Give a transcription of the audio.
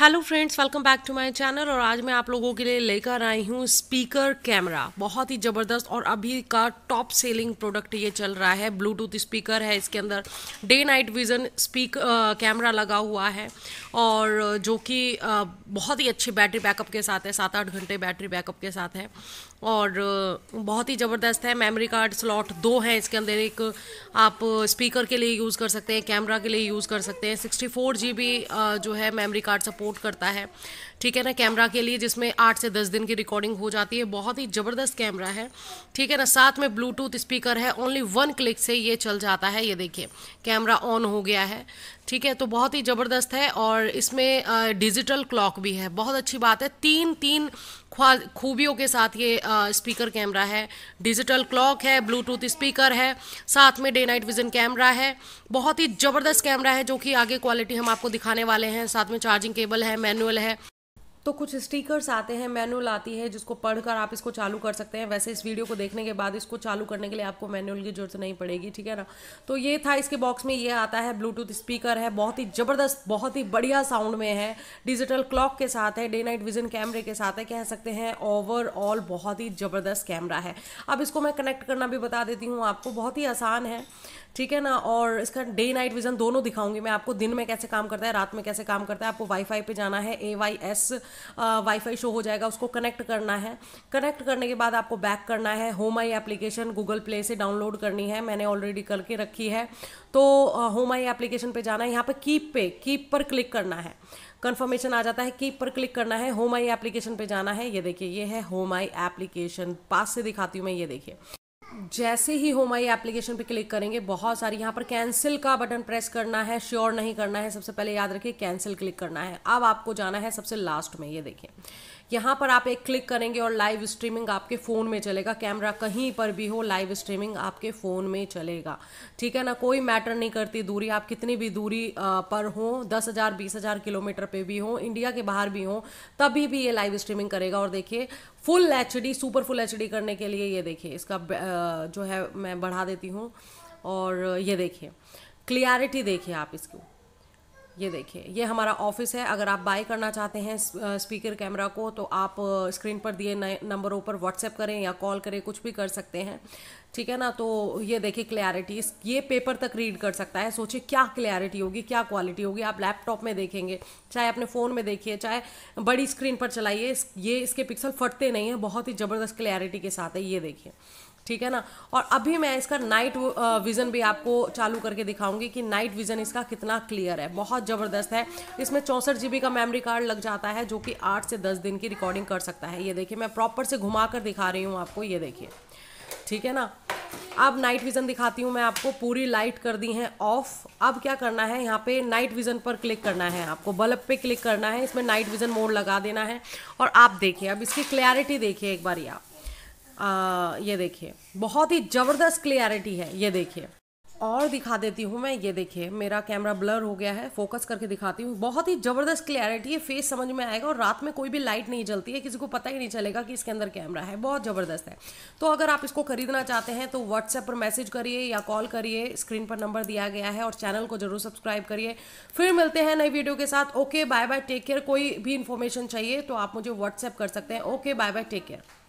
hello friends welcome back to my channel और आज मैं आप लोगों के लिए लेकर आई हूँ स्पीकर कैमरा बहुत ही ज़बरदस्त और अभी का टॉप सेलिंग प्रोडक्ट ये चल रहा है ब्लूटूथ स्पीकर है इसके अंदर day night vision speak camera लगा हुआ है और जो कि बहुत ही अच्छे बैटरी बैकअप के साथ है सात आठ घंटे बैटरी बैकअप के साथ है और बहुत ही ज़बरदस्त है मेमोरी कार्ड स्लॉट दो हैं इसके अंदर एक आप स्पीकर के लिए यूज़ कर सकते हैं कैमरा के लिए यूज़ कर सकते हैं सिक्सटी फोर जो है मेमरी कार्ड सपोर्ट सपोर्ट करता है ठीक है ना कैमरा के लिए जिसमें आठ से दस दिन की रिकॉर्डिंग हो जाती है बहुत ही ज़बरदस्त कैमरा है ठीक है ना साथ में ब्लूटूथ स्पीकर है ओनली वन क्लिक से ये चल जाता है ये देखिए कैमरा ऑन हो गया है ठीक है तो बहुत ही ज़बरदस्त है और इसमें डिजिटल क्लॉक भी है बहुत अच्छी बात है तीन तीन खूबियों के साथ ये स्पीकर कैमरा है डिजिटल क्लॉक है ब्लूटूथ स्पीकर है साथ में डे नाइट विजन कैमरा है बहुत ही ज़बरदस्त कैमरा है जो कि आगे क्वालिटी हम आपको दिखाने वाले हैं साथ में चार्जिंग केबल मैनुअल है मैनुअल है तो कुछ स्टिकर्स आते हैं मैनुअल आती है जिसको पढ़कर आप इसको चालू कर सकते हैं वैसे इस वीडियो को देखने के बाद इसको चालू करने के लिए आपको मैनुअल की जरूरत नहीं पड़ेगी ठीक है ना तो ये था इसके बॉक्स में ये आता है ब्लूटूथ स्पीकर है बहुत ही ज़बरदस्त बहुत ही बढ़िया साउंड में है डिजिटल क्लॉक के साथ है डे नाइट विजन कैमरे के साथ है कह सकते हैं ओवरऑल बहुत ही ज़बरदस्त कैमरा है अब इसको मैं कनेक्ट करना भी बता देती हूँ आपको बहुत ही आसान है ठीक है ना और इसका डे नाइट विजन दोनों दिखाऊंगी मैं आपको दिन में कैसे काम करता है रात में कैसे काम करता है आपको वाईफाई पे जाना है A Y S WiFi show हो जाएगा उसको कनेक्ट करना है कनेक्ट करने के बाद आपको बैक करना है home I application Google Play से डाउनलोड करनी है मैंने ऑलरेडी करके रखी है तो होम आई एप्लीकेशन पे जाना है यहाँ पर कीप पे कीप पर क्लिक करना है कंफर्मेशन आ जाता है कीप पर क्लिक करना है होम आई एप्लीकेशन पे जाना है ये देखिए ये है होम आई एप्लीकेशन पास से दिखाती हूँ मैं ये देखिए जैसे ही होमाई एप्लीकेशन पे क्लिक करेंगे बहुत सारी यहाँ पर कैंसिल का बटन प्रेस करना है श्योर नहीं करना है सबसे पहले याद रखिए कैंसिल क्लिक करना है अब आपको जाना है सबसे लास्ट में ये देखिए यहाँ पर आप एक क्लिक करेंगे और लाइव स्ट्रीमिंग आपके फ़ोन में चलेगा कैमरा कहीं पर भी हो लाइव स्ट्रीमिंग आपके फ़ोन में चलेगा ठीक है ना कोई मैटर नहीं करती दूरी आप कितनी भी दूरी पर हो दस हज़ार बीस हज़ार किलोमीटर पे भी हो इंडिया के बाहर भी हो तभी भी ये लाइव स्ट्रीमिंग करेगा और देखिए full H super full H करने के लिए ये देखिए इसका जो है मैं बढ़ा देती हूँ और ये देखिए क्लियरिटी देखिए आप इसकी ये देखिए ये हमारा ऑफिस है अगर आप बाय करना चाहते हैं स्पीकर कैमरा को तो आप स्क्रीन पर दिए नए नंबरों पर व्हाट्सएप करें या कॉल करें कुछ भी कर सकते हैं ठीक है ना तो ये देखिए क्लैरिटी ये पेपर तक रीड कर सकता है सोचिए क्या क्लैरिटी होगी क्या क्वालिटी होगी आप लैपटॉप में देखेंगे चाहे अपने फ़ोन में देखिए चाहे बड़ी स्क्रीन पर चलाइए ये इसके पिक्सल फटते नहीं हैं बहुत ही ज़बरदस्त क्लैरिटी के साथ है ये देखिए ठीक है ना और अभी मैं इसका नाइट विज़न भी आपको चालू करके दिखाऊंगी कि नाइट विज़न इसका कितना क्लियर है बहुत ज़बरदस्त है इसमें चौंसठ जी का मेमोरी कार्ड लग जाता है जो कि आठ से दस दिन की रिकॉर्डिंग कर सकता है ये देखिए मैं प्रॉपर से घुमा कर दिखा रही हूँ आपको ये देखिए ठीक है ना अब नाइट विज़न दिखाती हूँ मैं आपको पूरी लाइट कर दी है ऑफ अब क्या करना है यहाँ पे नाइट विज़न पर क्लिक करना है आपको बल्ब पे क्लिक करना है इसमें नाइट विज़न मोड लगा देना है और आप देखिए अब इसकी क्लैरिटी देखिए एक बार आप ये देखिए बहुत ही ज़बरदस्त क्लियरिटी है ये देखिए और दिखा देती हूँ मैं ये देखिए मेरा कैमरा ब्लर हो गया है फोकस करके दिखाती हूँ बहुत ही ज़बरदस्त क्लियरिटी है फेस समझ में आएगा और रात में कोई भी लाइट नहीं जलती है किसी को पता ही नहीं चलेगा कि इसके अंदर कैमरा है बहुत ज़बरदस्त है तो अगर आप इसको खरीदना चाहते हैं तो व्हाट्सएप पर मैसेज करिए या कॉल करिए स्क्रीन पर नंबर दिया गया है और चैनल को जरूर सब्सक्राइब करिए फिर मिलते हैं नई वीडियो के साथ okay bye bye take care कोई भी इन्फॉर्मेशन चाहिए तो आप मुझे व्हाट्सएप कर सकते हैं okay bye bye take care